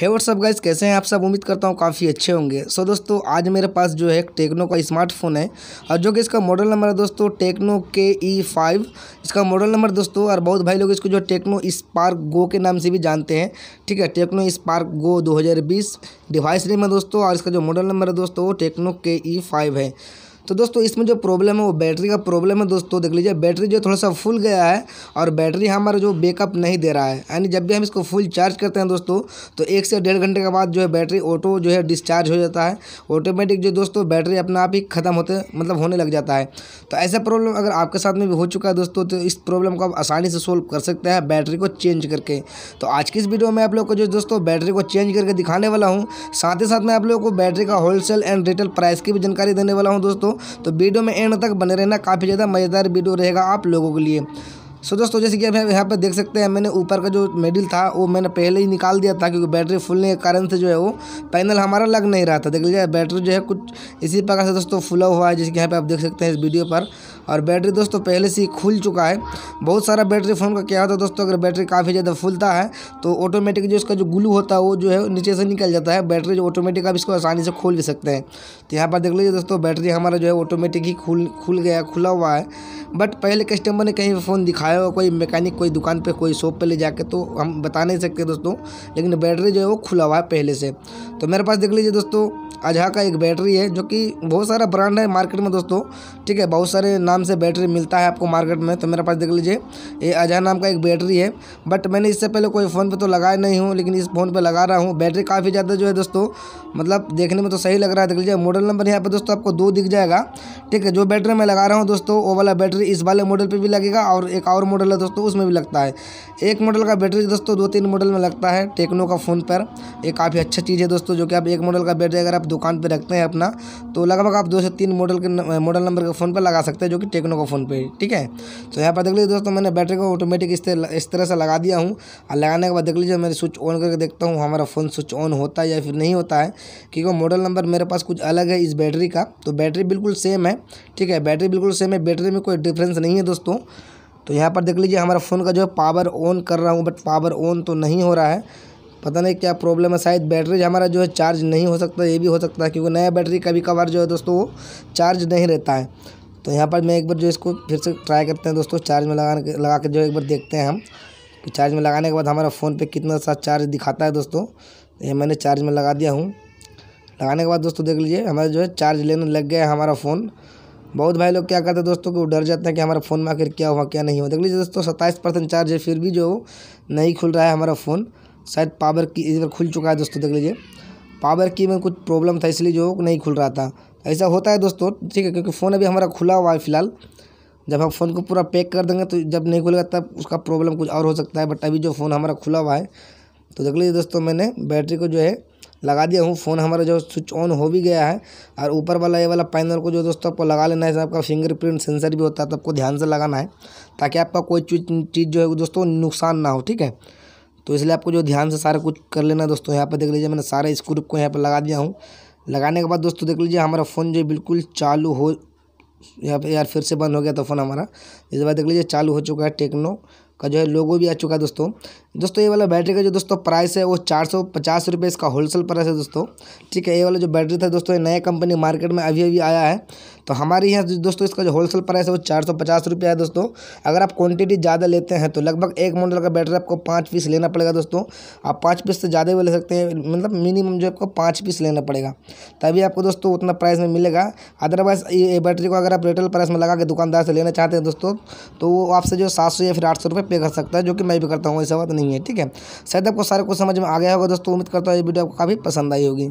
हे what's up guys कैसे हैं आप सब उम्मीद करता हूँ काफ़ी अच्छे होंगे सो so, दोस्तों आज मेरे पास जो है टेक्नो का स्मार्टफोन है और जो कि इसका मॉडल नंबर है दोस्तों टेक्नो के ई फाइव इसका मॉडल नंबर दोस्तों और बहुत भाई लोग इसको जो टेक्नो स्पार्क गो के नाम से भी जानते हैं ठीक है टेक्नो स्पार्क गो दो डिवाइस नेम है दोस्तों और इसका जो मॉडल नंबर है दोस्तों वो टेक्नो के ई फाइव है तो दोस्तों इसमें जो प्रॉब्लम है वो बैटरी का प्रॉब्लम है दोस्तों देख लीजिए बैटरी जो थोड़ा सा फुल गया है और बैटरी हमारा जो बैकअप नहीं दे रहा है यानी जब भी हम इसको फुल चार्ज करते हैं दोस्तों तो एक से डेढ़ घंटे के बाद जो है बैटरी ऑटो जो है डिस्चार्ज हो जाता है ऑटोमेटिक जो दोस्तों बैटरी अपने आप ही ख़त्म होते मतलब होने लग जाता है तो ऐसा प्रॉब्लम अगर आपके साथ में भी हो चुका है दोस्तों तो इस प्रॉब्लम को आप आसानी से सोल्व कर सकते हैं बैटरी को चेंज करके तो आज की इस वीडियो में आप लोग को जो दोस्तों बैटरी को चेंज करके दिखाने वाला हूँ साथ ही साथ मैं आप लोगों को बैटरी का होलसेल एंड रिटेल प्राइस की भी जानकारी देने वाला हूँ दोस्तों तो वीडियो में एंड तक बने रहना काफ़ी ज़्यादा मज़ेदार वीडियो रहेगा आप लोगों के लिए सो so दोस्तों जैसे कि आप यहाँ पर देख सकते हैं मैंने ऊपर का जो मेडल था वो मैंने पहले ही निकाल दिया था क्योंकि बैटरी फुलने के कारण से जो है वो पैनल हमारा लग नहीं रहा था देख लीजिए बैटरी जो है कुछ इसी प्रकार से दोस्तों फुला हुआ है जैसे कि यहाँ पर आप देख सकते हैं इस वीडियो पर और बैटरी दोस्तों पहले से ही खुल चुका है बहुत सारा बैटरी फ़ोन का क्या होता है दोस्तों अगर बैटरी काफ़ी ज़्यादा फुलता है तो ऑटोमेटिक जो इसका जो ग्लू होता है वो जो है नीचे से निकल जाता है बैटरी जो ऑटोमेटिक आप इसको आसानी से खोल भी सकते हैं तो यहाँ पर देख लीजिए दोस्तों बैटरी हमारा जो है ऑटोमेटिक ही खुल खुल गया खुला हुआ है बट पहले कस्टमर ने कहीं फ़ोन दिखाया आया हुआ कोई मैकेनिक कोई दुकान पे कोई शॉप पे ले जाके तो हम बता नहीं सकते दोस्तों लेकिन बैटरी जो है वो खुला हुआ है पहले से तो मेरे पास देख लीजिए दोस्तों अजहा का एक बैटरी है जो कि बहुत सारा ब्रांड है मार्केट में दोस्तों ठीक है बहुत सारे नाम से बैटरी मिलता है आपको मार्केट में तो मेरे पास देख लीजिए ये अजहा नाम का एक बैटरी है बट मैंने इससे पहले कोई फ़ोन पे तो लगाया नहीं हूँ लेकिन इस फ़ोन पे लगा रहा हूँ बैटरी काफ़ी ज़्यादा जो है दोस्तों मतलब देखने में तो सही लग रहा है देख लीजिए मॉडल नंबर यहाँ पर दोस्तों आपको दो दिख जाएगा ठीक है जो बैटरी मैं लगा रहा हूँ दोस्तों वो वाला बैटरी इस वाले मॉडल पर भी लगेगा और एक और मॉडल है दोस्तों उसमें भी लगता है एक मॉडल का बैटरी दोस्तों दो तीन मॉडल में लगता है टेक्नो का फ़ोन पर ये काफ़ी अच्छा चीज़ है दोस्तों जो कि आप एक मॉडल का बैटरी अगर आप दुकान पर रखते हैं अपना तो लगभग आप दो से तीन मॉडल के मॉडल नंबर के फ़ोन पर लगा सकते हैं जो कि टेक्नो का फ़ोन पर ठीक है तो यहाँ पर देख लीजिए दोस्तों मैंने बैटरी को ऑटोमेटिक इस तरह से लगा दिया हूँ और लगाने के बाद देख लीजिए मैं स्विच ऑन करके देखता हूँ हमारा फ़ोन स्विच ऑन होता है या फिर नहीं होता है क्योंकि मॉडल नंबर मेरे पास कुछ अलग है इस बैटरी का तो बैटरी बिल्कुल सेम है ठीक है बैटरी बिल्कुल सेम है बैटरी में कोई डिफरेंस नहीं है दोस्तों तो यहाँ पर देख लीजिए हमारा फ़ोन का जो है पावर ऑन कर रहा हूँ बट पावर ऑन तो नहीं हो रहा है पता नहीं क्या प्रॉब्लम है शायद बैटरी हमारा जो है चार्ज नहीं हो सकता ये भी हो सकता है क्योंकि नया बैटरी कभी कभार जो है दोस्तों वो चार्ज नहीं रहता है तो यहाँ पर मैं एक बार जो इसको फिर से ट्राई करते हैं दोस्तों चार्ज में लगाने लगा के जो एक बार देखते हैं हम कि चार्ज में लगाने के बाद हमारा फ़ोन पे कितना सा चार्ज दिखाता है दोस्तों ये मैंने चार्ज में लगा दिया हूँ लगाने के बाद दोस्तों देख लीजिए हमारा जो है चार्ज लेने लग गया है हमारा फ़ोन बहुत भाई लोग क्या करते हैं दोस्तों को वो डर जाते हैं कि हमारा फ़ोन में आखिर क्या हुआ क्या नहीं हुआ देख लीजिए दोस्तों सत्ताईस परसेंट चार्ज है फिर भी जो नहीं खुल रहा है हमारा फ़ोन शायद पावर की इस बार खुल चुका है दोस्तों देख लीजिए पावर की में कुछ प्रॉब्लम था इसलिए जो नहीं खुल रहा था ऐसा होता है दोस्तों ठीक है क्योंकि फ़ोन अभी हमारा खुला हुआ है फिलहाल जब हम फ़ोन को पूरा पैक कर देंगे तो जब नहीं खुलेगा तब उसका प्रॉब्लम कुछ और हो सकता है बट अभी जो फ़ोन हमारा खुला हुआ है तो देख लीजिए दोस्तों मैंने बैटरी को जो है लगा दिया हूँ फ़ोन हमारा जो स्विच ऑन हो भी गया है और ऊपर वाला ये वाला पैनल को जो दोस्तों आपको लगा लेना है आपका फिंगरप्रिंट सेंसर भी होता है तो आपको ध्यान से लगाना है ताकि आपका कोई चीज़ जो है दोस्तों नुकसान ना हो ठीक है तो इसलिए आपको जो ध्यान से सारा कुछ कर लेना दोस्तों यहाँ पर देख लीजिए मैंने सारे स्क्रूप को यहाँ पर लगा दिया हूँ लगाने के बाद दोस्तों देख लीजिए हमारा फ़ोन जो बिल्कुल चालू हो यहाँ पर यार फिर से बंद हो गया तो फ़ोन हमारा इस बार देख लीजिए चालू हो चुका है टेक्नो का जो है लोगो भी आ चुका है दोस्तों दोस्तों ये वाला बैटरी का जो दोस्तों प्राइस है वो चार सौ पचास रुपये इसका होलसेल प्राइस है दोस्तों ठीक है ये वाला जो बैटरी था दोस्तों ये नया कंपनी मार्केट में अभी अभी आया है तो हमारे यहाँ दोस्तों इसका जो होलसेल प्राइस है वो चार सौ पचास रुपया है दोस्तों अगर आप क्वांटिटी ज़्यादा लेते हैं तो लगभग एक मॉडल का बैटरी आपको पाँच पीस लेना पड़ेगा दोस्तों आप पाँच पीस से ज़्यादा भी ले सकते हैं मतलब मिनिमम जो आपको पाँच पीस लेना पड़ेगा तभी आपको दोस्तों उतना प्राइस में मिलेगा अदरवाइज ये बैटरी को अगर आप रिटेल प्राइस में लगा के दुकानदार से लेना चाहते हैं दोस्तों तो वो आपसे जो सात सौ या फिर आठ सौ रुपये पे कर सकता है जो कि मैं भी करता हूँ ऐसा बात नहीं है ठीक है शायद आपको सारे कुछ समझ में आ गया होगा दोस्तों उम्मीद करता हूँ ये वीडियो आपको काफ़ी पसंद आई होगी